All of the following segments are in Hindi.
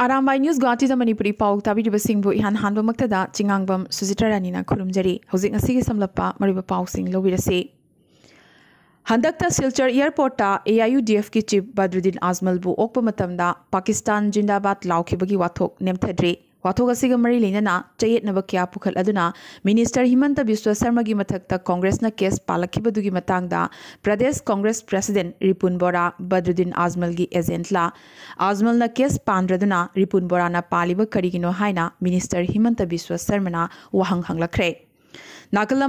आराम बाई न्यूज गुवाहाटीद मणिपुरी पाउ ताबीब इहान हानबमक्तदा चिंगांगबम सुजिता रानीना खुरुमजरी हौजिक नसीगी समलप्पा मरिब पाउसिंग लौबिरसे हंदक्त सिलचर एयरपोर्ट एफ की चीफ बद्रुद्दीन आजमलबु ओक्प पाकिस्तान जिंदाबाद लाख की वाथो नेमथद्रे वाथोंग मरी लेना चयेनब क्या पुखल मिनिस्टर हिमंत विश्व शर्मा की मधक् कांग्रेस केस पाला प्रदेश कांग्रेस प्रेसिडेंट रिपुन बोरा बद्रुद्दीन आजमल की एजेंटला आजमल केस पाद्रदा रिपुन बोरा पाव कड़ीनो है मिनिस्टर हिमंत विश्व शर्मा वहां हंगे नाकल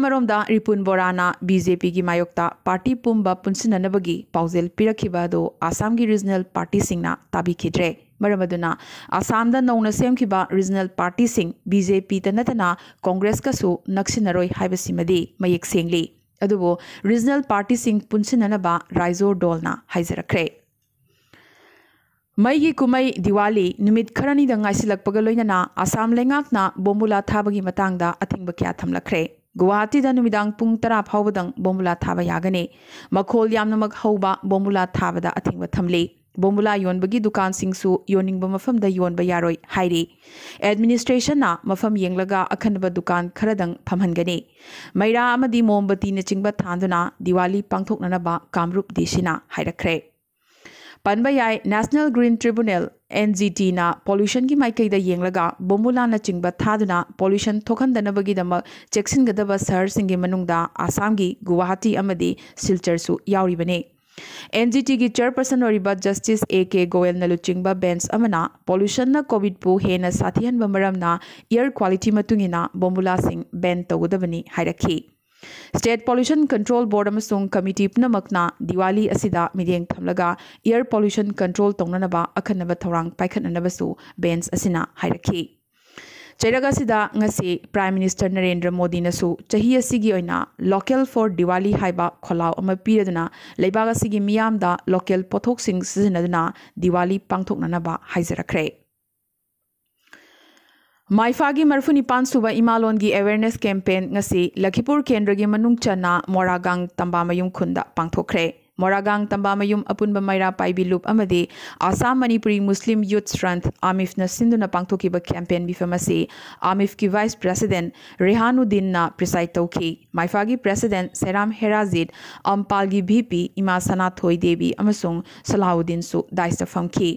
रिपुन बोरा बीजेपी की मायोक्ता पार्टी पुब पुनसीनबी पाजेल पीरखी असम की रीजनल पार्टी सिंह आसाम नौना सेम की रीजनल पार्टी सिंह बीजेपी नतना कांग्रेस का नक्सीनरो अब रीजनल पार्टी सिंह पुनब राइजो डोलना हाजरखे मई की कुम दिवाली खरनीदना आसाम लेना बोमुला थाबाद अथिब क्या थम्लख्रे गुवाहाटी पुंग तरा फाउद बोमुला थाब यागने मखोल हौब बोमुला थाबद अथिब थम्ली ꯕꯣꯝꯕꯨꯂꯥ ꯌꯣꯟꯕꯒꯤ ꯗꯨꯀꯥꯟꯁꯤꯡꯁꯨ ꯌꯣꯟꯅꯤꯡꯕ ꯃꯐꯝꯗ ꯌꯣꯟꯕ ꯌꯥꯔꯣꯏ ꯍꯥꯏꯔꯤ ꯑꯦꯗꯃꯤꯅꯤꯁꯇ꯭ꯔꯦꯁꯟꯅ ꯃꯐꯝ ꯌꯦꯡꯂꯒ ꯑꯈꯟꯅꯕ ꯗꯨꯀꯥꯟ ꯈꯔꯗꯪ ꯐꯝꯍꯟꯒꯅꯤ ꯃꯩꯔꯥ ꯑꯃꯗꯤ ꯃꯣꯝꯕꯇꯤꯅꯆꯤꯡꯕ ꯊꯥꯟꯗꯨꯅ ꯗꯤꯋꯥꯂꯤ ꯄꯥꯡꯊꯣꯛꯅꯅꯕ ꯀꯥꯝꯔꯨꯞ ꯗꯤꯁꯤꯅ ꯍꯥꯏꯔꯛꯈ꯭ꯔꯦ ꯄꯟꯕ ꯌꯥꯏ national green tribunal N G ꯇꯤꯅ ꯄꯣꯂꯨꯁꯟꯒꯤ ꯃꯥꯏꯀꯩꯗ ꯌꯦꯡꯂꯒ ꯕꯣꯝꯕꯨꯂꯥꯅꯆꯤꯡꯕ ꯊꯥꯗꯨꯅ ꯄꯣꯂꯨꯁꯟ ꯊꯣꯛꯍꯟꯗꯅꯕꯒꯤꯗꯃꯛ ꯆꯦꯛꯁꯤꯟꯒꯗꯕ ꯁꯍꯔꯁꯤꯡꯒꯤ ꯃꯅꯨꯡꯗ ꯑꯁꯥꯝꯒꯤ ꯒꯨꯋꯥꯍꯥꯇꯤ ꯑꯃꯗꯤ ꯁꯤꯜꯆꯔꯁꯨ ꯌꯥꯎꯔꯤꯕꯅꯤ एन जी टी की chairperson justice A K Goyal न लुचिब बेंच पोलुशन कोविड पु हेन साथीहन इयर क्वालिटी मतुंगिना बोमुला सिंह बैन तौदबनी state pollution control board committee पुनमकना दिवाली असिदा मिरें थमलगा इयर पोलुशन कंट्रोल तौनब अखनब थौर पाइन बेंस असिना हाइरखी ꯆꯩꯔꯛ ꯑꯁꯤꯗ ꯉꯁꯤ ꯄ꯭ꯔꯥꯏꯝ ꯃꯤꯅꯤꯁꯇꯔ ꯅꯔꯦꯟꯗ꯭ꯔ ꯃꯣꯗꯤꯅꯁꯨ ꯆꯍꯤ ꯑꯁꯤꯒꯤ ꯑꯣꯏꯅ ꯂꯣꯀꯦꯜ ꯐꯣꯔ ꯗꯤꯋꯥꯂꯤ ꯍꯥꯏꯕ ꯈꯣꯜꯂꯥꯎ ꯑꯃ ꯄꯤꯔꯗꯨꯅ ꯂꯩꯕꯥꯛ ꯑꯁꯤꯒꯤ ꯃꯤꯌꯥꯝꯗ ꯂꯣꯀꯦꯜ ꯄꯣꯠꯊꯣꯛꯁꯤꯡ ꯁꯤꯖꯤꯟꯅꯗꯨꯅ ꯗꯤꯋꯥꯂꯤ ꯄꯥꯡꯊꯣꯛꯅꯅꯕ ꯍꯥꯏꯖꯔꯛꯈ꯭ꯔꯦ माइफागी मरफु निपान सूब इमालोन की अवेयरनेस कैंपेन लखीपुर केंद्र की मनुचना मोरागांग तंबामयुम खुंद पाथोखे ꯃꯣꯔꯥꯒꯥꯡ ꯇꯝꯕꯥꯃꯌꯨꯝ ꯑꯄꯨꯟꯕ ꯃꯩꯔꯥ ꯄꯥꯏꯕꯤ ꯂꯨꯞ ꯑꯃꯗꯤ ꯑꯁꯥꯝ ꯃꯅꯤꯄꯨꯔꯤ ꯃꯨꯁꯂꯤꯝ ꯌꯨꯠ ꯁ꯭ꯔꯟ ꯑꯥꯃꯤꯐꯅ ꯁꯤꯟꯗꯨꯅ ꯄꯥꯡꯊꯣꯛꯈꯤꯕ ꯀꯦꯝꯄꯦꯟ ꯃꯤꯐꯝ ꯑꯁꯤ ꯑꯥꯃꯤꯐꯀꯤ ꯚꯥꯏꯁ ꯄ꯭ꯔꯁꯤꯗꯦꯟ ꯔꯤꯍꯥꯅꯨꯗꯤꯟꯅ ꯄ꯭ꯔꯤꯁꯥꯏꯠ ꯇꯧꯈꯤ ꯃꯥꯏꯐꯥꯒꯤ ꯄ꯭ꯔꯁꯤꯗꯦꯟ ꯁꯦꯔꯥꯝ ꯍꯦꯔꯥꯖꯤꯠ ꯑꯝꯄꯥꯜꯒꯤ ꯚꯤ ꯄꯤ ꯏꯃꯥ ꯁꯅꯥꯊꯣꯏ ꯗꯦꯕꯤ ꯑꯃꯁꯨꯡ ꯁꯂꯥꯍꯨꯗꯤꯟꯁꯨ ꯗꯥꯏꯁꯇ ꯐꯝꯈꯤ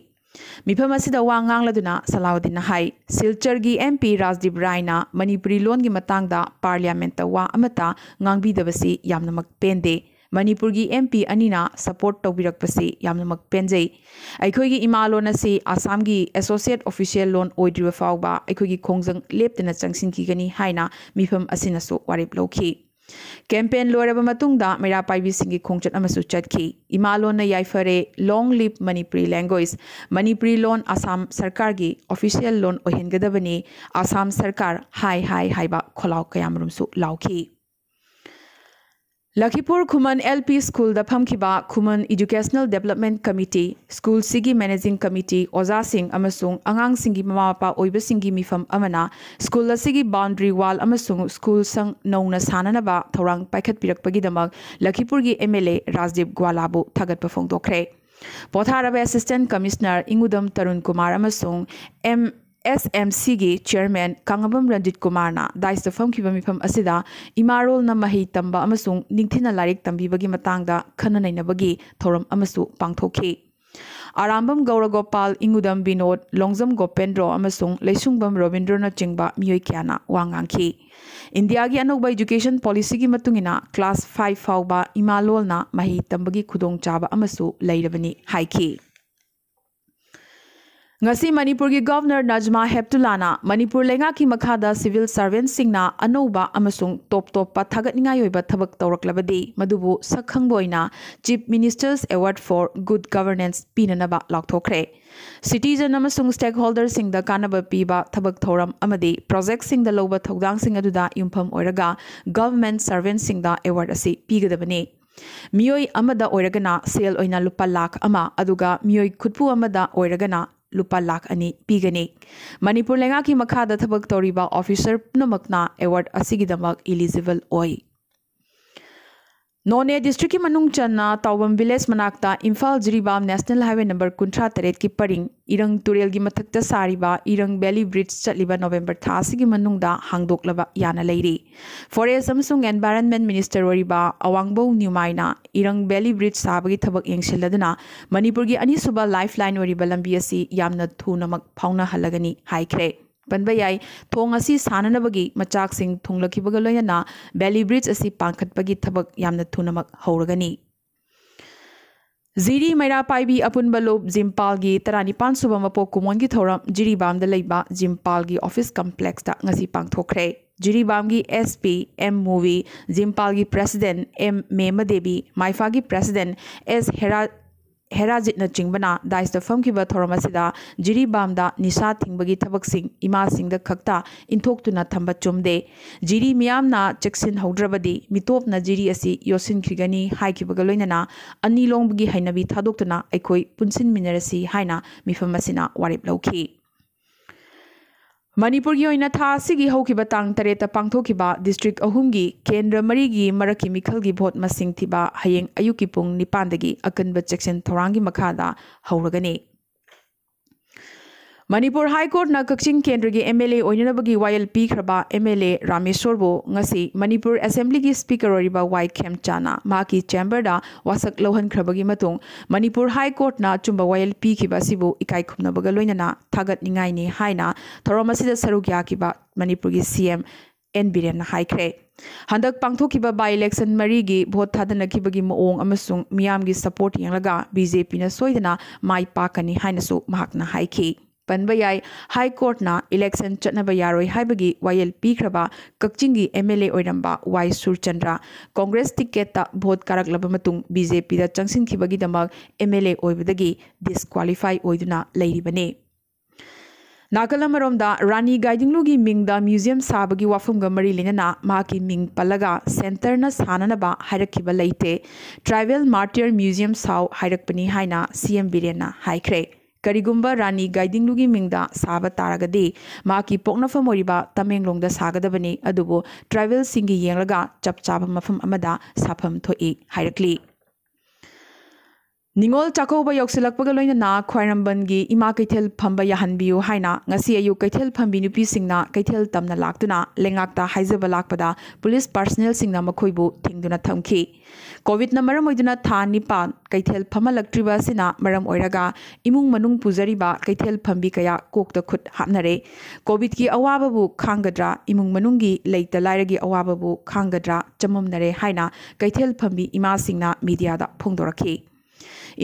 ꯃꯤꯐꯝ ꯑꯁꯤꯗ ꯋꯥ ꯉꯥꯡꯂꯗꯨꯅ ꯁꯂꯥꯎꯗꯤꯟꯅ ꯍꯥꯏ ꯁꯤꯜꯆꯔꯒꯤ ꯑꯦꯝ ꯄꯤ ꯔꯥꯖꯗꯤꯞ ꯔꯥꯏꯅ ꯃꯅꯤꯄꯨꯔꯤ ꯂꯣꯟꯒꯤ ꯃꯇꯥꯡꯗ ꯄꯥꯔꯂꯤꯌꯥꯃꯦꯟꯇ ꯋꯥ ꯑꯃꯠꯇ ꯉꯥꯡꯕꯤꯗꯕꯁꯤ ꯌꯥꯝꯅꯃꯛ ꯄꯦꯟꯗꯦ मनपुर एम पी अनीना सपोर्ट तौरक पेंजे अखोगी लोन से आसाम की एसोसीट ऑफिशियल लोन होगी खोज लेपन चंसीगनी है मीम अब कैंपेन लोरब मैरा पाई की खोचत चतखी इमा लोन याफरें लॉन्ग लिप मणिपुरी लैंग्वेज मणिपुरी लोन आसाम सरकार की ऑफिशियल लोन ओहनगदबनी आसाम सरकार हाई हाई हाई खोलाव कयामरुम लाखी ꯂꯈꯤꯄꯨꯔ ꯈꯨꯃꯟ ꯑꯦꯜ ꯄꯤ ꯁ꯭ꯀꯨꯜꯗ ꯐꯝꯈꯤꯕ ꯈꯨꯃꯟ ꯏꯗꯨꯀꯦꯁꯅꯦꯜ ꯗꯦꯕꯂꯞꯃꯦꯟ ꯀꯃꯤꯇꯤ ꯁ꯭ꯀꯨꯜꯁꯤꯒꯤ ꯃꯦꯅꯦꯖꯤꯡ ꯀꯃꯤꯇꯤ ꯑꯣꯖꯥꯁꯤꯡ ꯑꯃꯁꯨꯡ ꯑꯉꯥꯡꯁꯤꯡꯒꯤ ꯃꯃꯥ ꯃꯄꯥ ꯑꯣꯏꯕꯁꯤꯡꯒꯤ ꯃꯤꯐꯝ ꯑꯃꯅ ꯁ꯭ꯀꯨꯜ ꯑꯁꯤꯒꯤ ꯕꯥꯎꯟꯗ꯭ꯔꯤ ꯋꯥꯜ ꯑꯃꯁꯨꯡ ꯁ꯭ꯀꯨꯜ ꯁꯪ ꯅꯧꯅ ꯁꯥꯟꯅꯅꯕ ꯊꯧꯔꯥꯡ ꯄꯥꯏꯈꯠꯄꯤꯔꯛꯄꯒꯤꯗꯃꯛ ꯂꯈꯤꯄꯨꯔꯒꯤ ꯑꯦꯝ ꯑꯦꯜ ꯑꯦ ꯔꯥꯖꯗꯤꯞ ꯒ꯭ꯋꯥꯂꯥꯕꯨ ꯊꯥꯒꯠꯄ ꯐꯣꯡꯗꯣꯛꯈ꯭ꯔꯦ ꯄꯣꯊꯥꯔꯕ ꯑꯦꯁꯤꯁꯇꯦꯟ ꯀꯃꯤꯁꯅꯔ ꯏꯪꯎꯗꯝ ꯇꯔꯨꯟ ꯀꯨꯃꯥꯔ ꯑꯃꯁꯨꯡ ꯑꯦꯝ ꯑꯦꯁ ꯑꯦꯝ ꯁꯤꯒꯤ ꯆꯤꯌꯔꯃꯦꯟ ꯀꯥꯡꯉꯕꯝ ꯔꯟꯖꯤꯠ ꯀꯨꯃꯥꯔꯅ ꯗꯥꯏꯁꯇ ꯐꯝꯈꯤꯕ ꯃꯤꯐꯝ ꯑꯁꯤꯗ ꯏꯃꯥꯔꯣꯜꯅ ꯃꯍꯩ ꯇꯝꯕ ꯑꯃꯁꯨꯡ ꯅꯤꯡꯊꯤꯅ ꯂꯥꯏꯔꯤꯛ ꯇꯝꯕꯤꯕꯒꯤ ꯃꯇꯥꯡꯗ ꯈꯟꯅ ꯅꯩꯅꯕꯒꯤ ꯊꯧꯔꯝ ꯑꯃꯁꯨ ꯄꯥꯡꯊꯣꯛꯈꯤ ꯑꯔꯥꯝꯕꯝ ꯒꯧꯔꯒꯣꯄꯥꯜ ꯏꯪꯎꯗꯝ ꯕꯤꯅꯣꯗ ꯂꯣꯡꯖꯝ ꯒꯣꯄꯦꯟꯗ꯭ꯔꯣ ꯑꯃꯁꯨꯡ ꯂꯩꯁꯨꯡꯕꯝ ꯔꯣꯕꯤꯟꯗ꯭ꯔꯣꯅꯆꯤꯡꯕ ꯃꯤꯑꯣꯏ ꯀꯌꯥꯅ ꯋꯥ ꯉꯥꯡꯈꯤ ꯏꯟꯗꯤꯌꯥꯒꯤ ꯑꯅꯧꯕ ꯏꯖꯨꯀꯦꯁꯟ ꯄꯣꯂꯤꯁꯤꯒꯤ ꯃꯇꯨꯡꯏꯟꯅ ꯀ꯭ꯂꯥꯁ ꯐꯥꯏꯚ ꯐꯥꯎꯕ ꯏꯃꯥꯂꯣꯜꯅ ꯃꯍꯩ ꯇꯝꯕꯒꯤ ꯈꯨꯗꯣꯡꯆꯥꯕ ꯑꯃꯁꯨ ꯂꯩꯔꯕꯅꯤ ꯍꯥꯏꯈꯤ मणिपुर गवर्नर नजमा हेप्टुलाना मणिपुर लेंगाकी मखादा सिविल सर्वेंट्सना अनौबा अमसुंग टॉप टॉप थागतनिंगाय थबक तौरक्लबदी मदुबु सखंगबोइना chief ministers award for good governance पीननबा लाथोखरे सिटीजन अमसुंग स्टेकहोल्डरसिंगदा कानब पीबा थबक थौरम अमदी प्रोजेक्टसिंगदा लौबा थौदांगसिंग अदुदा ꯌꯨꯝꯐꯝ ꯑꯣꯏꯔꯒ ꯒꯚꯔꯟꯃꯦꯟꯠ ꯁꯔꯚꯦꯟꯠꯁꯤꯡꯗ ꯑꯦꯋꯥꯔꯗ ꯑꯁꯤ ꯄꯤꯒꯗꯕꯅꯤ ꯃꯤꯑꯣꯏ ꯑꯃꯗ ꯑꯣꯏꯔꯒꯅ ꯁꯦꯜ ꯑꯣꯏꯅ ꯂꯨꯄꯥ ꯂꯥꯈ ꯑꯃ ꯑꯗꯨꯒ ꯃꯤꯑꯣꯏ ꯈꯨꯠꯄꯨ ꯑꯃꯗ ꯑꯣꯏꯔꯒꯅ लुपा लाख अनी पीगने मणिपुर लेगा की मखाद थबक तौरीबा ऑफिसर पुनमकना अवार्ड असीगीदमक इलिजिबल ओई नोने डिस्ट्रिक की मनु चन्ना तौबम विलेज मनाता Imphal Jiribam national highway number कुंथ्रा तरह की परिंग इरंग तुरल की मथक् इरंग वैली ब्रिज चल नोवेबर था हादोलब यानी फॉरेस्ट एनवायरमेंट मिनीस्टर होवांगब न्यूमायना इरंग वैली ब्रिज साब की थब यदना मनपुर की अनीसुब लाइफ लाइन होम थूनम फाउन हल्ला पनब याई थोंग सानबी मचा थोलखीग लोना बैली ब्रिज अ पाखटगी थब हो होगी जीरी मैरा पाई अपुब लोब जिमपाल की तरानीपान सूब मपो कुम की थौरम जीरीबाम जिमपाल की ऑफिस कंप्लेक्स पाथोखे जीरीबाम की एस पी एम मूवी जिमपाल की प्रेसीडें एम मेम माइफा की प्रेसीडें एस हेरा ꯍꯦꯔꯥꯖꯤꯠꯅꯆꯤꯡꯕꯅ ꯗꯥꯏꯁꯇ ꯐꯝꯈꯤꯕ ꯊꯧꯔꯝ ꯑꯁꯤꯗ ꯖꯤꯔꯤꯕꯥꯝꯗ ꯅꯤꯁꯥ ꯊꯤꯡꯕꯒꯤ ꯊꯕꯛꯁꯤꯡ ꯏꯃꯥꯁꯤꯡꯗ ꯈꯛꯇ ꯏꯟꯊꯣꯛꯇꯨꯅ ꯊꯝꯕ ꯆꯨꯝꯗꯦ ꯖꯤꯔꯤ ꯃꯤꯌꯥꯝꯅ ꯆꯦꯛꯁꯤꯟꯍꯧꯗ꯭ꯔꯕꯗꯤ ꯃꯤꯇꯣꯞꯅ ꯖꯤꯔꯤ ꯑꯁꯤ ꯌꯣꯠꯁꯤꯟꯈꯤꯒꯅꯤ ꯍꯥꯏꯈꯤꯕꯒ ꯂꯣꯏꯅꯅ ꯑꯅꯤꯂꯣꯡꯕꯒꯤ ꯍꯩꯅꯕꯤ ꯊꯥꯗꯣꯛꯇꯨꯅ ꯑꯩꯈꯣꯏ ꯄꯨꯟꯁꯤꯟꯃꯤꯟꯅꯔꯁꯤ ꯍꯥꯏꯅ ꯃꯤꯐꯝ ꯑꯁꯤꯅ ꯋꯥꯔꯦꯞ ꯂꯧꯈꯤ Manipur Yoina Tasigi Hoki Batang Tareta Pangto Kiba, District Ohungi, Kendra Marigi, Maraki Mikalgi Bot Masing Tiba, Hayang Ayukipung Nipandagi, Akunba Jackson Torangi Makada, Hauragane. Manipur high court न कक्षिंग केंद्र के एम एल ए होने वायल पीख्रब M L A Rameshwar Manipur assembly की स्पीकर वाई खेमचाना माकी चेंबर वासक लौहनख्रबगी मतुंग मणिपुर हाई कोर्ट न चुंब वायल पीखिब असिबु इकाई खुबनबग लोइनना थागतनिंगाइनि सरुक याखिब मणिपुर की सीएम एन बीरेन हाइख्रे हंदक पांथोखिब बाई इलेक्शन मरीगी भोट थादनखिबगी मओंग अमसुंग सपोर्ट यंगलगा बीजेपीना सोइदना माइ पाकनि हाइनसु पाए हाईकोर्ट इलेक्शन चटना याबी वायल पीब Kakching M L M Y Surchandra Congress ticket भोट कारजेपी चंसीदम एम एल एसक्वाफाईने नाकलोम रानी गाइडिंगलू की मिंग म्यूजियम वफमग मरी लेना मिंग पलग सेंटर सानब लेते ट्राइबल मार्टियर म्यूजियम साउ हाईपनी सी एम बीरेंना करीगुब रानी गाइडिंग मिंगदा साब तारगदे की पोनफ मोरीबा तमेंलों सागदबने ट्राइबल येगा चप चाब मफम साफम थोली निगोल चाखब यौसीलना खरमबन की इमा कईल फंब यहाँू है अयु कईल फंबी नुपीना कईल तम लातना लेंगता हाजब लापद पुलिस पर्सनल थी ꯀꯣꯚꯤꯗꯅ ꯃꯔꯝ ꯑꯣꯏꯗꯨꯅ ꯊꯥ ꯅꯤꯄꯥꯟ ꯀꯩꯊꯦꯜ ꯐꯝꯍꯜꯂꯛꯇ꯭ꯔꯤꯕ ꯑꯁꯤꯅ ꯃꯔꯝ ꯑꯣꯏꯔꯒ ꯏꯃꯨꯡ ꯃꯅꯨꯡ ꯄꯨꯖꯔꯤꯕ ꯀꯩꯊꯦꯜ ꯐꯝꯕꯤ ꯀꯌꯥ ꯀꯣꯛꯇ ꯈꯨꯠ ꯍꯥꯞꯅꯔꯦ ꯀꯣꯚꯤꯗꯀꯤ ꯑꯋꯥꯕꯕꯨ ꯈꯥꯡꯒꯗ꯭ꯔꯥ ꯏꯃꯨꯡ ꯃꯅꯨꯡꯒꯤ ꯂꯩꯇ ꯂꯥꯏꯔꯒꯤ ꯑꯋꯥꯕꯕꯨ ꯈꯥꯡꯒꯗ꯭ꯔꯥ ꯆꯃꯝꯅꯔꯦ ꯍꯥꯏꯅ ꯀꯩꯊꯦꯜ ꯐꯝꯕꯤ ꯏꯃꯥꯁꯤꯡꯅ ꯃꯤꯗꯤꯌꯥꯗ ꯐꯣꯡꯗꯣꯔꯛꯈꯤ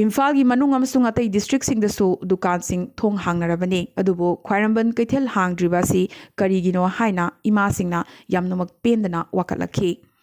ꯏꯝꯐꯥꯜꯒꯤ ꯃꯅꯨꯡ ꯑꯃꯁꯨꯡ ꯑꯇꯩ ꯗꯤꯁꯇ꯭ꯔꯤꯛꯁꯤꯡꯗꯁꯨ ꯗꯨꯀꯥꯟꯁꯤꯡ ꯊꯣꯡ ꯍꯥꯡꯅꯔꯕꯅꯤ ꯑꯗꯨꯕꯨ ꯈ꯭ꯋꯥꯏꯔꯝꯕꯟ ꯀꯩꯊꯦꯜ ꯍꯥꯡꯗ꯭ꯔꯤꯕ ꯑꯁꯤ ꯀꯔꯤꯒꯤꯅꯣ ꯍꯥꯏꯅ ꯏꯃꯥꯁꯤꯡꯅ ꯌꯥꯝꯅꯃꯛ ꯄꯦꯟꯗꯅ ꯋꯥꯀꯠꯂꯛꯈꯤ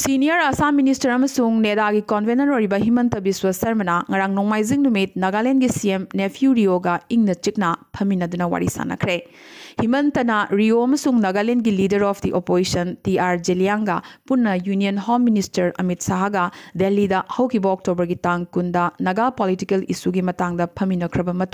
सीनियर असम मिनीस्टर नेदा की कॉन्वेनर हिमंत विश्व शर्मा नोमाइजिंगमी नागालें सीएम नेफ्यू रिओगा इं चिना फमी सानख्रे Himanta Rio Nagaland leader of the opposition T R Zeliang पुन union home minister Amit Shah Delhi October की तंग कुंदा नगा पॉलीटिकल इशू की मांग फमीनख्रबम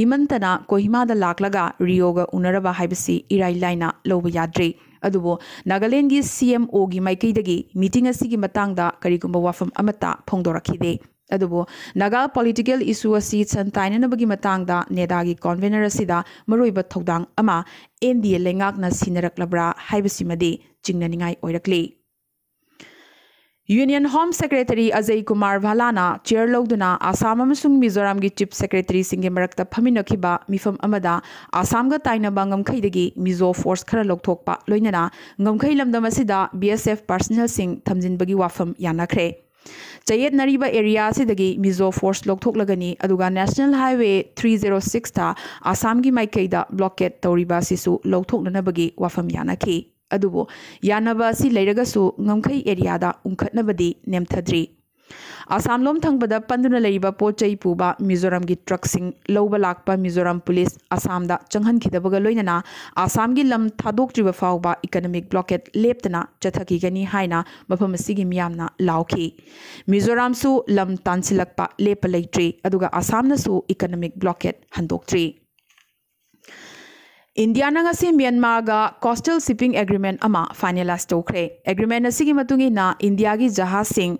हिमंत कोहिमा लाग रिओग उनरब इराई लाइना लोब याद्री ꯑꯗꯨꯕꯨ ꯅꯥꯒꯥꯂꯦꯟꯒꯤ ꯁꯤ ꯑꯦꯝ ꯑꯣꯒꯤ ꯃꯥꯏꯀꯩꯗꯒꯤ ꯃꯤꯇꯤꯡ ꯑꯁꯤꯒꯤ ꯃꯇꯥꯡꯗ ꯀꯔꯤꯒꯨꯝꯕ ꯋꯥꯐꯝ ꯑꯃꯠꯇ ꯐꯣꯡꯗꯣꯔꯛꯈꯤꯗꯦ ꯑꯗꯨꯕꯨ ꯅꯥꯒꯥ ꯄꯣꯂꯤꯇꯤꯀꯦꯜ ꯏꯁꯨ ꯑꯁꯤ ꯁꯟ ꯇꯥꯏꯅꯅꯕꯒꯤ ꯃꯇꯥꯡꯗ ꯅꯦꯗꯥꯒꯤ ꯀꯣꯟꯚꯦꯅꯔ ꯑꯁꯤꯗ ꯃꯔꯨꯑꯣꯏꯕ ꯊꯧꯗꯥꯡ ꯑꯃ ꯑꯦꯟ ꯗꯤ ꯑꯦ ꯂꯩꯉꯥꯛꯅ ꯁꯤꯟꯅꯔꯛꯂꯕ꯭ꯔꯥ ꯍꯥꯏꯕꯁꯤꯃꯗꯤ ꯆꯤꯡꯅꯅꯤꯡꯉꯥꯏ ꯑꯣꯏꯔꯛꯂꯤ union home secretary Ajay Kumar भालाना चेयर लौदना आसाम मिजोराम की चीफ सेक्रेटरी सिंह के मरक्त फमिनखिब मिफम आसाम ताइनबा मिजो फोर्स खर लौथोकपा लोइनना गमखै लमदम असिदा बीएसएफ पर्सनल सिंह की वाफम यानखरे चयेत एरिया मिजो फोर्स लौथोकलगनी नेशनल हाईवे थ्री 306 था आसाम की माइक ब्लॉकेट तौरीबा सिसु लौथोकनबगी वाफम यानखी यानबाख एरियाद उखटनाबी नेमथद्रे आसामलोम थबद पंदना पोचे पुब मिजोराम की ट्रक लाप मिजोराम पुलिस आसाम चंहनखीब लोनना आसाम की लम थाद्रीब फाउब इकनमिक ब्लॉकेट लेपना चथकी मफमान लाखी मिजोराम लम तानसीप लेप लेट्री असामना इकनमिक ब्लॉकेट हंदोत्रे ꯏꯟꯗꯤꯌꯥꯅ ꯉꯁꯤ ꯃ꯭ꯌꯥꯟꯃꯥꯔꯒ ꯀꯣꯁꯇꯦꯜ ꯁꯤꯄꯤꯡ ꯑꯦꯒ꯭ꯔꯤꯃꯦꯟ ꯑꯃ ꯐꯥꯏꯅꯦꯂꯥꯏꯁ ꯇꯧꯈ꯭ꯔꯦ ꯑꯦꯒ꯭ꯔꯤꯃꯦꯟ ꯑꯁꯤꯒꯤ ꯃꯇꯨꯡ ꯏꯟꯅ ꯏꯟꯗꯤꯌꯥꯒꯤ ꯖꯍꯥꯖꯁꯤꯡ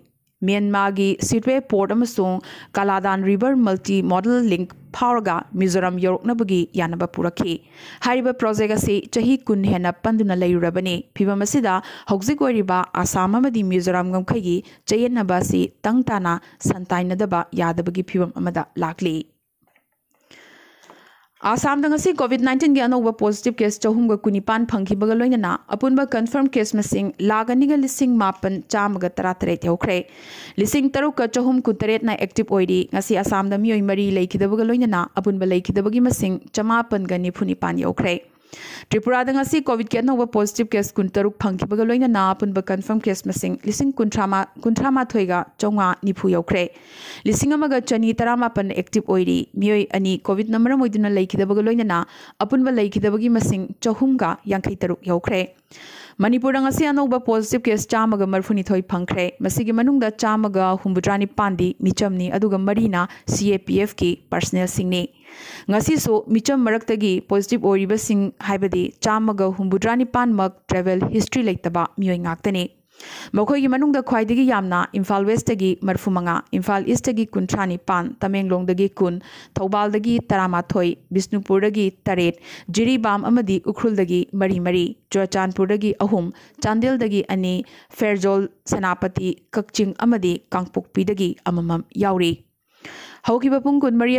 ꯃ꯭ꯌꯥꯟꯃꯥꯔꯒꯤ ꯁꯤꯠꯋꯦ ꯄꯣꯔꯠ ꯑꯃꯁꯨꯡ Kaladan river multi modal link ꯐꯥꯎꯔꯒ ꯃꯤꯖꯣꯔꯥꯝ ꯌꯧꯔꯛꯅꯕꯒꯤ ꯌꯥꯅꯕ ꯄꯨꯔꯛꯈꯤ ꯍꯥꯏꯔꯤꯕ ꯄ꯭ꯔꯣꯖꯦꯛ ꯑꯁꯤ ꯆꯍꯤ ꯀꯨꯟ ꯍꯦꯟꯅ ꯄꯟꯗꯨꯅ ꯂꯩꯔꯨꯔꯕꯅꯤ ꯐꯤꯕꯝ ꯑꯁꯤꯗ ꯍꯧꯖꯤꯛ ꯑꯣꯏꯔꯤꯕ ꯑꯁꯥꯝ ꯑꯃꯗꯤ ꯃꯤꯖꯣꯔꯥꯝ ꯉꯝꯈꯩꯒꯤ ꯆꯌꯦꯠꯅꯕ ꯑꯁꯤ ꯇꯪ ꯇꯥꯅ ꯁꯟꯇꯥꯏꯅꯗꯕ ꯌꯥꯗꯕꯒꯤ ꯐꯤꯕꯝ ꯑꯃꯗ ꯂꯥꯛꯂꯤ आसाम कोविड नाइन्टीन के अनोब पॉजिटिव केस चौहम कुनीपान कुनिपान लोना अपुब कन्फर्म कंफर्म केस मसिंग लागनि ग लिसिंग मापन चामग तरा तरह थेखरे लिसिंग तरुक चौहम कुतरेट ना एक्टिव ओइरी आसाम asam मरी mioi अपुब leikidab ga loinana apun ꯇ꯭ꯔꯤꯄꯨꯔꯥꯗ ꯉꯁꯤ ꯀꯣꯚꯤꯗꯀꯤ ꯑꯅꯧꯕ ꯄꯣꯖꯤꯇꯤꯚ ꯀꯦꯁ ꯀꯨꯟꯇꯔꯨꯛ ꯐꯪꯈꯤꯕꯒ ꯂꯣꯏꯅꯅ ꯑꯄꯨꯟꯕ ꯀꯟꯐꯔꯝ ꯀꯦꯁ ꯃꯁꯤꯡ ꯂꯤꯁꯤꯡ ꯀꯨꯟꯊ꯭ꯔꯥꯃꯥꯊꯣꯏꯒ ꯆꯥꯝꯃꯉꯥ ꯅꯤꯐꯨ ꯌꯧꯈ꯭ꯦ ꯂꯤꯁꯤꯡ ꯑꯃꯒ ꯆꯅꯤ ꯇꯔꯥꯃꯥꯄꯟ ꯑꯦꯛꯇꯤꯚ ꯑꯣꯏꯔꯤ ꯃꯤꯑꯣꯏ ꯑꯅꯤ ꯀꯣꯚꯤꯗꯅ ꯃꯔꯝ ꯑꯣꯏꯗꯨꯅ ꯂꯩꯈꯤꯗꯕꯒ ꯂꯣꯏꯅꯅ ꯑꯄꯨꯟꯕ ꯂꯩꯈꯤꯗꯕꯒꯤ ꯃꯁꯤꯡ ꯆꯍꯨꯝꯒ ꯌꯥꯡꯈꯩ ꯇꯔꯨꯛ ꯌꯧꯈ꯭ꯔꯦ ꯃꯅꯤꯄꯨꯔꯗ ꯉꯁꯤ ꯑꯅꯧꯕ ꯄꯣꯖꯤꯇꯤꯚ ꯀꯦꯁ ꯆꯥꯝꯃꯒ ꯃꯔꯐꯨꯅꯤꯊꯣꯏ ꯐꯪꯈ꯭ꯔꯦ ꯃꯁꯤꯒꯤ ꯃꯅꯨꯡꯗ ꯆꯥꯝꯃꯒ ꯍꯨꯝꯐꯨꯇꯔꯥꯅꯤꯄꯥꯟꯗꯤ ꯃꯤꯆꯝꯅꯤ ꯑꯗꯨꯒ ꯃꯔꯤꯅ ꯁꯤ ꯑꯦ ꯄꯤ ꯑꯦꯐꯀꯤ ꯄꯥꯔꯁꯅꯦꯜꯁꯤꯡꯅꯤ ꯉꯁꯤꯁꯨ ꯃꯤꯆꯝ ꯃꯔꯛꯇꯒꯤ ꯄꯣꯖꯤꯇꯤꯚ ꯑꯣꯏꯔꯤꯕꯁꯤꯡ ꯍꯥꯏꯕꯗꯤ ꯆꯥꯝꯃꯒ ꯍꯨꯝꯐꯨꯇꯔꯥꯅꯤꯄꯥꯟꯃꯛ ꯇ꯭ꯔꯦꯚꯦꯜ ꯍꯤꯁꯇ꯭ꯔꯤ ꯂꯩꯇꯕ ꯃꯤꯑꯣꯏ ꯉꯥꯛꯇꯅꯤ खाई इम्फा ख्वाईदगी यामना इम्फाल वेस्टगी मरफुमंगा इम्फाल की कुंथ्रा निपान तमेंगलोंगदगी कुन थौबालदगी तरामाथोय बिष्णुपुरदगी तरेट जिरीबाम अमदी उख्रुलदगी मरी मरी जोचानपुरदगी अहुम चांदेलदगी अने फेरजोल सेनापति कक्चिंग अमदी कांगपुकपीदगी अममम याउरी होगी पुंग कुमरी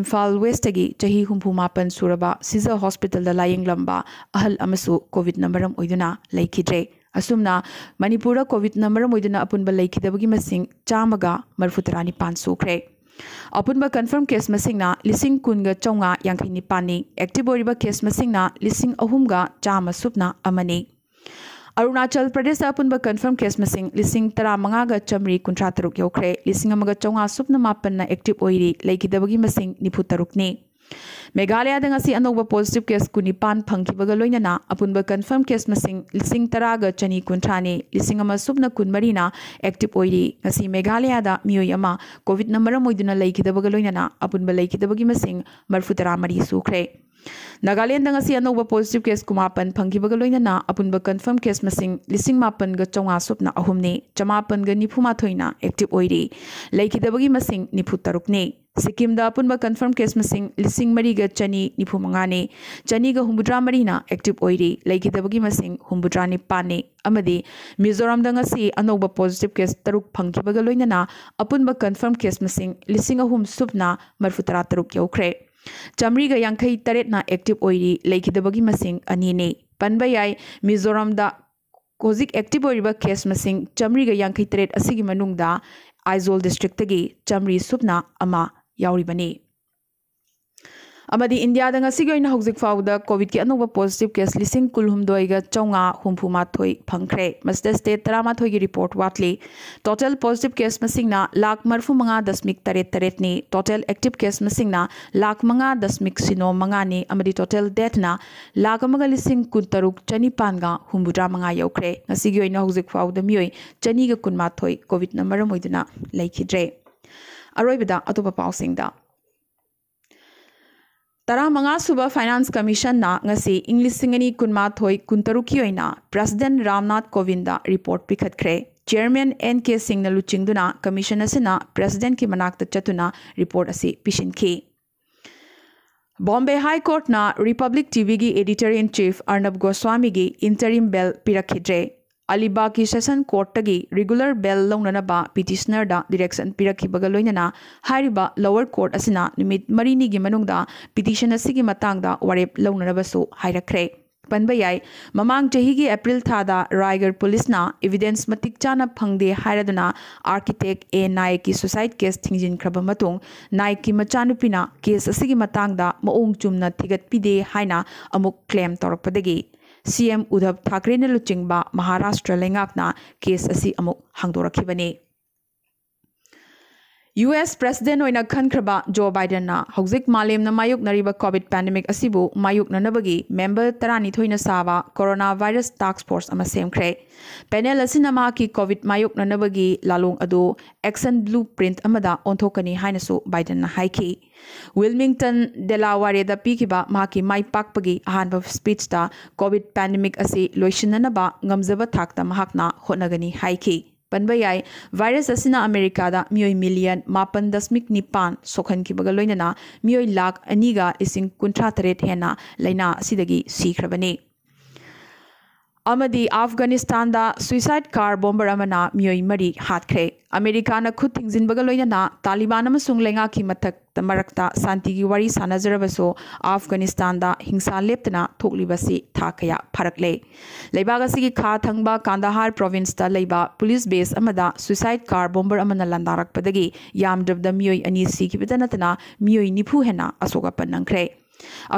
इम्फाल वेस्टगी चही हूंभुमापन सूरब सिजर हॉस्पिटल लाइंग अहल कोविड नंबर लेखिद्रे असमना मनपुर कोविड मोदी अपुब लेकिन चामग मरफुतरा निपान सूख्रे अपुब कन्फर्म केस मसिंग लिंग कूग चौंग यांख निपाने एक्टिव होब केस मसिंग लिंग अहम चाम सूपना अरुणाचल प्रदेश अपुब कन्फर्म केस मसिंग लिंग तरह मंगाग चमरी कुन्थ्रा तरुक यौख्रे लिंग चौंह सूपना मापन एक्टिव होगी निफु मेघालय अनौब पॉजिटिव केस कुनीपान अपुब कनफर्म केस मिंग तरग चनी कुंथ्रा ने लिंग सूबना कुमरी एक्टिव होरी मेघालय मोई कोविड मरमना अपुब लेखी मरी सूख्रे नगालेंद अनौब पॉजिटिव केस कुमापन फंगीब अपुब कन्फर्म केस मैं लिंग मापनग चौंगा सूबना अहमने चमापनग निफुमाथोना एक्टिव होरी लेखीदी निफु ने सिक्किम अपुब कन्फर्म केस मिंग मरीग चनी निफू मंगाने चनीग हूंद्रा मरीना एक्टिव होगी हूंद्रा निपाने मिजोराम अनौब पॉजिटिव केस तरुक फंगीबग लोनना अपुब कन्फर्म केस मिंग लिंग अहम सूबना मरफुतरा तरुक यौख्रे चमरीग यांख तरेना एक्टिव होगी अने पन याय मिजोराम कोजिक एक्टिव होेस मिंग चमरीग यांख तरह अगर आइजोल डिस्ट्रिक्ट चमरी सूबना ꯌꯥꯎꯔꯤꯕꯅꯤ ꯑꯃꯗꯤ ꯏꯟꯗꯤꯌꯥꯗ ꯉꯁꯤꯒꯤ ꯑꯣꯏꯅ ꯍꯧꯖꯤꯛ ꯐꯥꯎꯕꯗ ꯀꯣꯚꯤꯗꯀꯤ ꯑꯅꯧꯕ ꯄꯣꯖꯤꯇꯤꯚ ꯀꯦꯁ ꯂꯤꯁꯤꯡ ꯀꯨꯜꯍꯨꯝꯗꯣꯏꯒ ꯆꯥꯝꯃꯉꯥ ꯍꯨꯝꯐꯨꯃꯥꯊꯣꯏ ꯐꯪꯈ꯭ꯔꯦ ꯃꯁꯤꯗ ꯁ꯭ꯇꯦꯠ ꯇꯔꯥꯃꯥꯊꯣꯏꯒꯤ ꯔꯤꯄꯣꯔꯠ ꯋꯥꯠꯂꯤ ꯇꯣꯇꯦꯜ ꯄꯣꯖꯤꯇꯤꯚ ꯀꯦꯁ ꯃꯁꯤꯡꯅ ꯂꯥꯛ ꯃꯔꯐꯨ ꯃꯉꯥ ꯗꯁꯃꯤꯛ ꯇꯔꯦꯠ ꯇꯔꯦꯠꯅꯤ ꯇꯣꯇꯦꯜ ꯑꯦꯛꯇꯤꯚ ꯀꯦꯁ ꯃꯁꯤꯡꯅ ꯂꯥꯛ ꯃꯉꯥ ꯗꯁꯃꯤꯛ ꯁꯤꯅꯣ ꯃꯉꯥꯅꯤ ꯑꯃꯗꯤ ꯇꯣꯇꯦꯜ ꯗꯦꯠꯅ ꯂꯥꯛ ꯑꯃꯒ ꯂꯤꯁꯤꯡ ꯀꯨꯟꯇꯔꯨꯛ ꯆꯅꯤꯄꯥꯟꯒ ꯍꯨꯝꯐꯨꯇꯔꯥ ꯃꯉꯥ ꯌꯧꯈ꯭ꯔꯦ ꯉꯁꯤꯒꯤ ꯑꯣꯏꯅ ꯍꯧꯖꯤꯛ ꯐꯥꯎꯕꯗ ꯃꯤꯑꯣꯏ ꯆꯅꯤꯒ ꯀꯨꯟꯃꯥꯊꯣꯏ ꯀꯣꯚꯤꯗꯅ ꯃꯔꯝ ꯑꯣꯏꯗꯨꯅ ꯂꯩꯈꯤꯗ꯭ꯔꯦ तरह मंगासुब फाइनेंस कमीशन ना इंग लिंगनी कुन्माथय कुंतरुक प्रेसिडेंट रामनाथ कोविंद रिपोर्ट report chairman N K Singh लुचिंग कमीशन असना प्रेसिडेंट की मनाक चतुना रिपोर्ट असे पीशन बॉम्बे हाई कोर्ट ना रिपब्लिक टीवी की editor in chief Arnab Goswami की इंटरीम बेल पीरखिद्रे अलीबा की सेशन कोर्ट की रेगुलर बेल लौनब पीटिशनर डिरेक्शन पीरखना लोअर कोर्ट अमी मरी की मनुद पीटिशन की मांग वरेप लौनबे पनब याय ममांग की अप्रैल था रायगढ़ पुलिस इविडेंस चा फंगदे आर्किटेक ए नायक की सुसाइड केस थिजिख्रब नायक की मचानुपीना केस मांग मऊ चूम थीगत है क्लेम तौरपदगी ꯁꯤ ꯑꯦꯝ ꯎꯙꯕ ꯊꯥꯀ꯭ꯔꯦꯅ ꯂꯨꯆꯤꯡꯕ ꯃꯍꯥꯔꯥꯁꯇ꯭ꯔ ꯂꯩꯉꯥꯛꯅ ꯀꯦꯁ ꯑꯁꯤ ꯑꯃꯨꯛ ꯍꯥꯡꯗꯣꯔꯛꯈꯤꯕꯅꯤ ꯌꯨ ꯑꯦꯁ ꯄ꯭ꯔꯁꯤꯗꯦꯟ ꯑꯣꯏꯅ ꯈꯟꯈ꯭ꯔꯕ ꯖꯣ ꯕꯥꯏꯗꯟꯅ ꯍꯧꯖꯤꯛ ꯃꯥꯂꯦꯝꯅ ꯃꯥꯌꯣꯛꯅꯔꯤꯕ ꯀꯣꯚꯤꯗ ꯄꯦꯟꯗꯦꯃꯤꯛ ꯑꯁꯤꯕꯨ ꯃꯥꯌꯣꯛꯅꯅꯕꯒꯤ ꯃꯦꯝꯕꯔ ꯇꯔꯥꯅꯤꯊꯣꯏꯅ ꯁꯥꯕ ꯀꯣꯔꯣꯅꯥ ꯚꯥꯏꯔꯁ ꯇꯥꯛꯁ ꯐꯣꯔꯁ ꯑꯃ ꯁꯦꯝꯈ꯭ꯔꯦ ꯄꯦꯅꯦꯜ ꯑꯁꯤꯅ ꯃꯍꯥꯛꯀꯤ ꯀꯣꯚꯤꯗ ꯃꯥꯌꯣꯛꯅꯅꯕꯒꯤ ꯂꯥꯂꯣꯡ ꯑꯗꯨ ꯑꯦꯛꯁꯟ ꯕ꯭ꯂꯨ ꯄ꯭ꯔꯤꯟꯠ ꯑꯃꯗ ꯑꯣꯟꯊꯣꯛꯀꯅꯤ ꯍꯥꯏꯅꯁꯨ ꯕꯥꯏꯗꯟꯅ ꯍꯥꯏꯈꯤ विलमिंगटन डेलावारे पीबी माइपापी अहब स्पीच कोविड पेंडमिक लोशनब थाकना हाटनी पन याय वायरस असिना अमेरिका मई मिलियन मापन दशमिक निपान सोखनबना लाख अनीगा इसिंग कुंथ्रा तरह हेना लेना सीख्रबनी अफगानिस्तान सुसाइड कार बोमर मई मरी हाथ्रे अमेरिका खुद तिजिबग लोनालीबान लेना की मत शांति की वरी सानाजरबो अफगानिस्तान हिंसा लेप्तना था क्या फरकले खा थ Kandahar province police base suicide car bomber लंदारपद्द मई अनीद नतना मई निफू हेना अशोक नंख्रे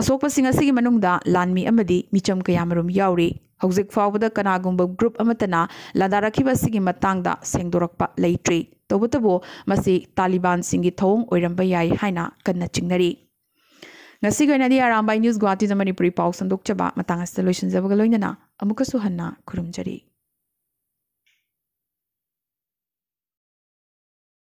अशोक लानी कयामरुम यौरी ꯍꯧꯖꯤꯛ ꯐꯥꯎꯕꯗ ꯀꯅꯥꯒꯨꯝꯕ ꯒ꯭ꯔꯨꯞ ꯑꯃꯠꯇꯅ ꯂꯥꯟꯗꯥꯔꯛꯈꯤꯕ ꯑꯁꯤꯒꯤ ꯃꯇꯥꯡꯗ ꯁꯦꯡꯗꯣꯔꯛꯄ ꯂꯩꯇ꯭ꯔꯤ ꯇꯧꯕꯇꯕꯨ ꯃꯁꯤ ꯇꯥꯂꯤꯕꯥꯟꯁꯤꯡꯒꯤ ꯊꯧꯑꯣꯡ ꯑꯣꯏꯔꯝꯕ ꯌꯥꯏ ꯍꯥꯏꯅ ꯀꯟꯅ ꯆꯤꯡꯅꯔꯤ ꯉꯁꯤꯒꯤ ꯑꯣꯏꯅꯗꯤ ꯑꯔꯥꯝꯕꯥꯏ ꯅ꯭ꯌꯨꯁ ꯒꯨꯋꯥꯍꯥꯇꯤꯗ ꯃꯅꯤꯄꯨꯔꯤ ꯄꯥꯎ ꯁꯟꯗꯣꯛꯆꯕ ꯃꯇꯥꯡ ꯑꯁꯤꯗ ꯂꯣꯏꯁꯤꯟꯖꯕꯒ ꯂꯣꯏꯅꯅ ꯑꯃꯨꯛꯀꯁꯨ ꯍꯟꯅ ꯈꯨꯔꯨꯝꯖꯔꯤ